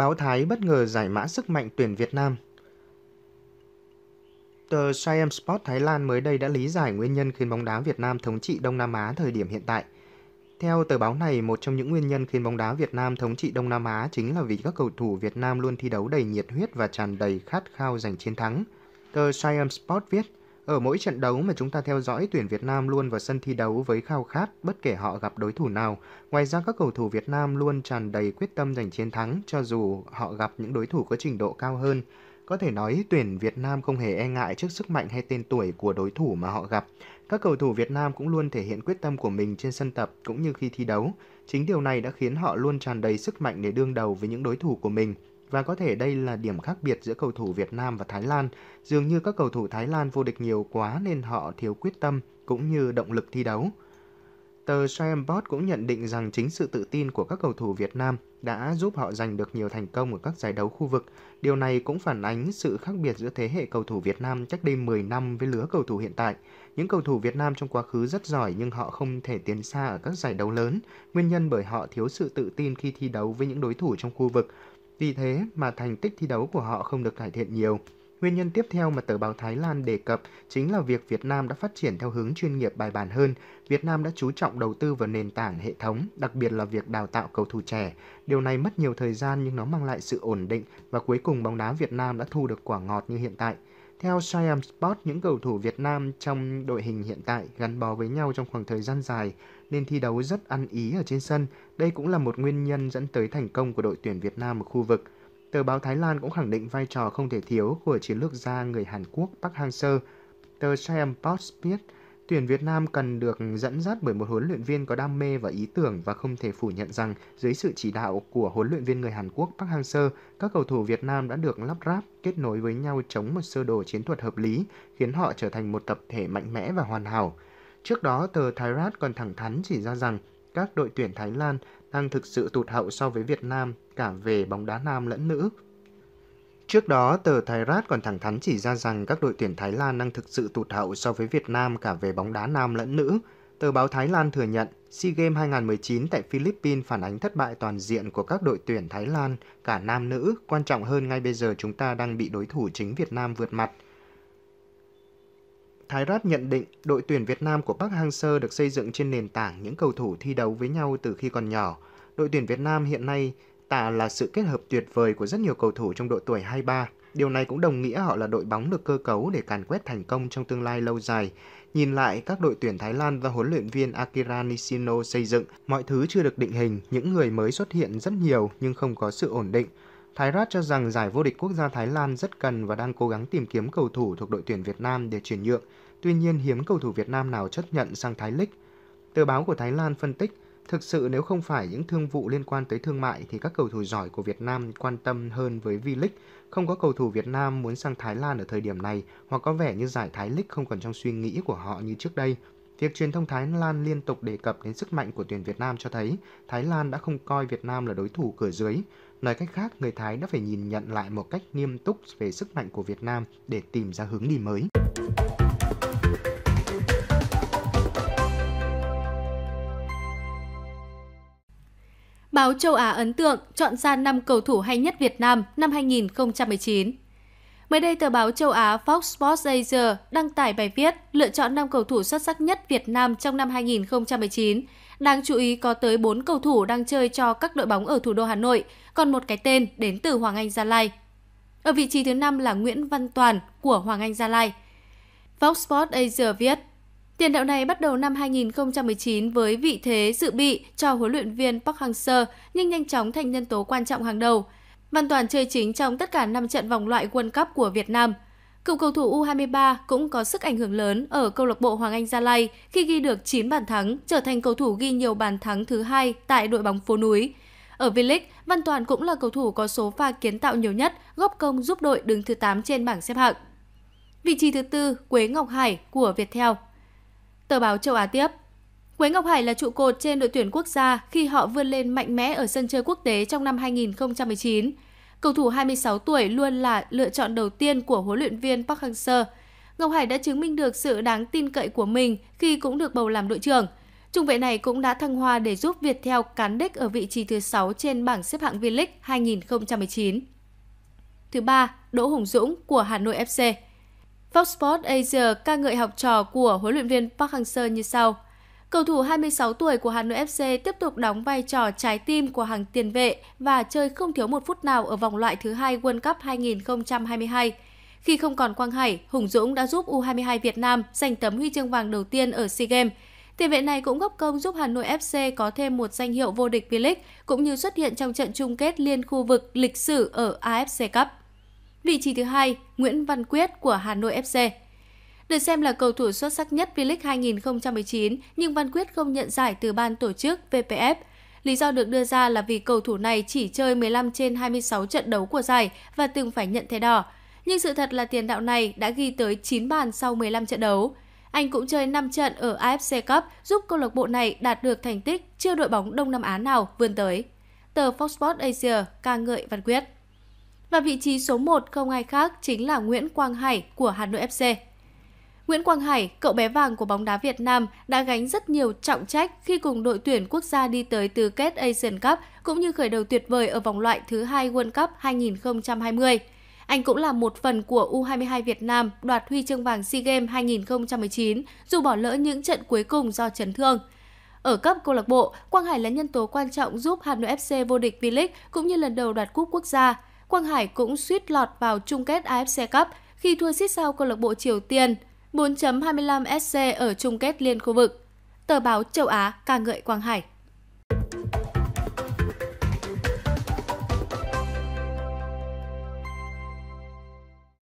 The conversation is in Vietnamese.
báo Thái bất ngờ giải mã sức mạnh tuyển Việt Nam. Tờ Siam Sport Thái Lan mới đây đã lý giải nguyên nhân khiến bóng đá Việt Nam thống trị Đông Nam Á thời điểm hiện tại. Theo tờ báo này, một trong những nguyên nhân khiến bóng đá Việt Nam thống trị Đông Nam Á chính là vì các cầu thủ Việt Nam luôn thi đấu đầy nhiệt huyết và tràn đầy khát khao giành chiến thắng. Tờ Siam Sport viết, ở mỗi trận đấu mà chúng ta theo dõi tuyển Việt Nam luôn vào sân thi đấu với khao khát bất kể họ gặp đối thủ nào. Ngoài ra các cầu thủ Việt Nam luôn tràn đầy quyết tâm giành chiến thắng cho dù họ gặp những đối thủ có trình độ cao hơn. Có thể nói tuyển Việt Nam không hề e ngại trước sức mạnh hay tên tuổi của đối thủ mà họ gặp. Các cầu thủ Việt Nam cũng luôn thể hiện quyết tâm của mình trên sân tập cũng như khi thi đấu. Chính điều này đã khiến họ luôn tràn đầy sức mạnh để đương đầu với những đối thủ của mình – và có thể đây là điểm khác biệt giữa cầu thủ Việt Nam và Thái Lan. Dường như các cầu thủ Thái Lan vô địch nhiều quá nên họ thiếu quyết tâm cũng như động lực thi đấu. Tờ Siampot cũng nhận định rằng chính sự tự tin của các cầu thủ Việt Nam đã giúp họ giành được nhiều thành công ở các giải đấu khu vực. Điều này cũng phản ánh sự khác biệt giữa thế hệ cầu thủ Việt Nam cách đây 10 năm với lứa cầu thủ hiện tại. Những cầu thủ Việt Nam trong quá khứ rất giỏi nhưng họ không thể tiến xa ở các giải đấu lớn, nguyên nhân bởi họ thiếu sự tự tin khi thi đấu với những đối thủ trong khu vực. Vì thế mà thành tích thi đấu của họ không được cải thiện nhiều. Nguyên nhân tiếp theo mà tờ báo Thái Lan đề cập chính là việc Việt Nam đã phát triển theo hướng chuyên nghiệp bài bản hơn. Việt Nam đã chú trọng đầu tư vào nền tảng hệ thống, đặc biệt là việc đào tạo cầu thủ trẻ. Điều này mất nhiều thời gian nhưng nó mang lại sự ổn định và cuối cùng bóng đá Việt Nam đã thu được quả ngọt như hiện tại – theo Siam Sport, những cầu thủ Việt Nam trong đội hình hiện tại gắn bó với nhau trong khoảng thời gian dài nên thi đấu rất ăn ý ở trên sân. Đây cũng là một nguyên nhân dẫn tới thành công của đội tuyển Việt Nam ở khu vực. Tờ báo Thái Lan cũng khẳng định vai trò không thể thiếu của chiến lược gia người Hàn Quốc Park Hang-seo. Tờ Siam Sport viết Tuyển Việt Nam cần được dẫn dắt bởi một huấn luyện viên có đam mê và ý tưởng và không thể phủ nhận rằng dưới sự chỉ đạo của huấn luyện viên người Hàn Quốc Park Hang-seo, các cầu thủ Việt Nam đã được lắp ráp, kết nối với nhau chống một sơ đồ chiến thuật hợp lý, khiến họ trở thành một tập thể mạnh mẽ và hoàn hảo. Trước đó, tờ Thái Rát còn thẳng thắn chỉ ra rằng các đội tuyển Thái Lan đang thực sự tụt hậu so với Việt Nam cả về bóng đá nam lẫn nữ Trước đó, tờ Thái Rát còn thẳng thắn chỉ ra rằng các đội tuyển Thái Lan đang thực sự tụt hậu so với Việt Nam cả về bóng đá nam lẫn nữ. Tờ báo Thái Lan thừa nhận SEA Games 2019 tại Philippines phản ánh thất bại toàn diện của các đội tuyển Thái Lan, cả nam nữ. Quan trọng hơn ngay bây giờ chúng ta đang bị đối thủ chính Việt Nam vượt mặt. Thái Rát nhận định đội tuyển Việt Nam của Park Hang-seo được xây dựng trên nền tảng những cầu thủ thi đấu với nhau từ khi còn nhỏ. Đội tuyển Việt Nam hiện nay Tạ là sự kết hợp tuyệt vời của rất nhiều cầu thủ trong độ tuổi 23. Điều này cũng đồng nghĩa họ là đội bóng được cơ cấu để càn quét thành công trong tương lai lâu dài. Nhìn lại các đội tuyển Thái Lan do huấn luyện viên Akira Nishino xây dựng, mọi thứ chưa được định hình, những người mới xuất hiện rất nhiều nhưng không có sự ổn định. Thái Rat cho rằng giải vô địch quốc gia Thái Lan rất cần và đang cố gắng tìm kiếm cầu thủ thuộc đội tuyển Việt Nam để chuyển nhượng, tuy nhiên hiếm cầu thủ Việt Nam nào chấp nhận sang Thái League. Tờ báo của Thái Lan phân tích, Thực sự nếu không phải những thương vụ liên quan tới thương mại thì các cầu thủ giỏi của Việt Nam quan tâm hơn với V-League. Không có cầu thủ Việt Nam muốn sang Thái Lan ở thời điểm này hoặc có vẻ như giải Thái League không còn trong suy nghĩ của họ như trước đây. Việc truyền thông Thái Lan liên tục đề cập đến sức mạnh của tuyển Việt Nam cho thấy Thái Lan đã không coi Việt Nam là đối thủ cửa dưới. Nói cách khác, người Thái đã phải nhìn nhận lại một cách nghiêm túc về sức mạnh của Việt Nam để tìm ra hướng đi mới. Báo châu Á ấn tượng chọn ra 5 cầu thủ hay nhất Việt Nam năm 2019. Mới đây, tờ báo châu Á Fox Sports Asia đăng tải bài viết lựa chọn 5 cầu thủ xuất sắc nhất Việt Nam trong năm 2019. Đáng chú ý có tới 4 cầu thủ đang chơi cho các đội bóng ở thủ đô Hà Nội, còn một cái tên đến từ Hoàng Anh Gia Lai. Ở vị trí thứ 5 là Nguyễn Văn Toàn của Hoàng Anh Gia Lai. Fox Sports Asia viết, Tiền đạo này bắt đầu năm 2019 với vị thế dự bị cho huấn luyện viên Park Hang-seo nhưng nhanh chóng thành nhân tố quan trọng hàng đầu. Văn Toàn chơi chính trong tất cả 5 trận vòng loại World Cup của Việt Nam. Cựu cầu thủ U23 cũng có sức ảnh hưởng lớn ở câu lạc bộ Hoàng Anh Gia Lai khi ghi được 9 bàn thắng, trở thành cầu thủ ghi nhiều bàn thắng thứ hai tại đội bóng phố núi. Ở V-League, Văn Toàn cũng là cầu thủ có số pha kiến tạo nhiều nhất, góp công giúp đội đứng thứ 8 trên bảng xếp hạng. Vị trí thứ tư, Quế Ngọc Hải của Viettel Tờ báo châu Á tiếp. Quế Ngọc Hải là trụ cột trên đội tuyển quốc gia khi họ vươn lên mạnh mẽ ở sân chơi quốc tế trong năm 2019. Cầu thủ 26 tuổi luôn là lựa chọn đầu tiên của huấn luyện viên Park Hang-seo. Ngọc Hải đã chứng minh được sự đáng tin cậy của mình khi cũng được bầu làm đội trưởng. Trung vệ này cũng đã thăng hoa để giúp Việt theo cán đích ở vị trí thứ 6 trên bảng xếp hạng V-League 2019. Thứ ba, Đỗ Hùng Dũng của Hà Nội FC. Fox Sports Asia ca ngợi học trò của huấn luyện viên Park Hang-seo như sau. Cầu thủ 26 tuổi của Hà Nội FC tiếp tục đóng vai trò trái tim của hàng tiền vệ và chơi không thiếu một phút nào ở vòng loại thứ hai World Cup 2022. Khi không còn Quang Hải, Hùng Dũng đã giúp U22 Việt Nam giành tấm huy chương vàng đầu tiên ở SEA Games. Tiền vệ này cũng góp công giúp Hà Nội FC có thêm một danh hiệu vô địch V-League cũng như xuất hiện trong trận chung kết liên khu vực lịch sử ở AFC Cup. Vị trí thứ hai Nguyễn Văn Quyết của Hà Nội FC. Được xem là cầu thủ xuất sắc nhất V-League 2019, nhưng Văn Quyết không nhận giải từ ban tổ chức VPF. Lý do được đưa ra là vì cầu thủ này chỉ chơi 15 trên 26 trận đấu của giải và từng phải nhận thẻ đỏ. Nhưng sự thật là tiền đạo này đã ghi tới 9 bàn sau 15 trận đấu. Anh cũng chơi 5 trận ở AFC Cup giúp câu lạc bộ này đạt được thành tích chưa đội bóng Đông Nam Á nào vươn tới. Tờ Fox Sports Asia ca ngợi Văn Quyết. Và vị trí số 1 không ai khác chính là Nguyễn Quang Hải của Hà Nội FC. Nguyễn Quang Hải, cậu bé vàng của bóng đá Việt Nam, đã gánh rất nhiều trọng trách khi cùng đội tuyển quốc gia đi tới tứ kết Asian Cup cũng như khởi đầu tuyệt vời ở vòng loại thứ hai World Cup 2020. Anh cũng là một phần của U22 Việt Nam đoạt huy chương vàng SEA Games 2019 dù bỏ lỡ những trận cuối cùng do chấn thương. Ở cấp câu lạc bộ, Quang Hải là nhân tố quan trọng giúp Hà Nội FC vô địch V-League cũng như lần đầu đoạt cúp quốc gia. Quang Hải cũng suýt lọt vào chung kết AFC Cup khi thua xít sao câu lạc bộ Triều Tiên 4.25 SC ở chung kết liên khu vực. Tờ báo châu Á ca ngợi Quang Hải.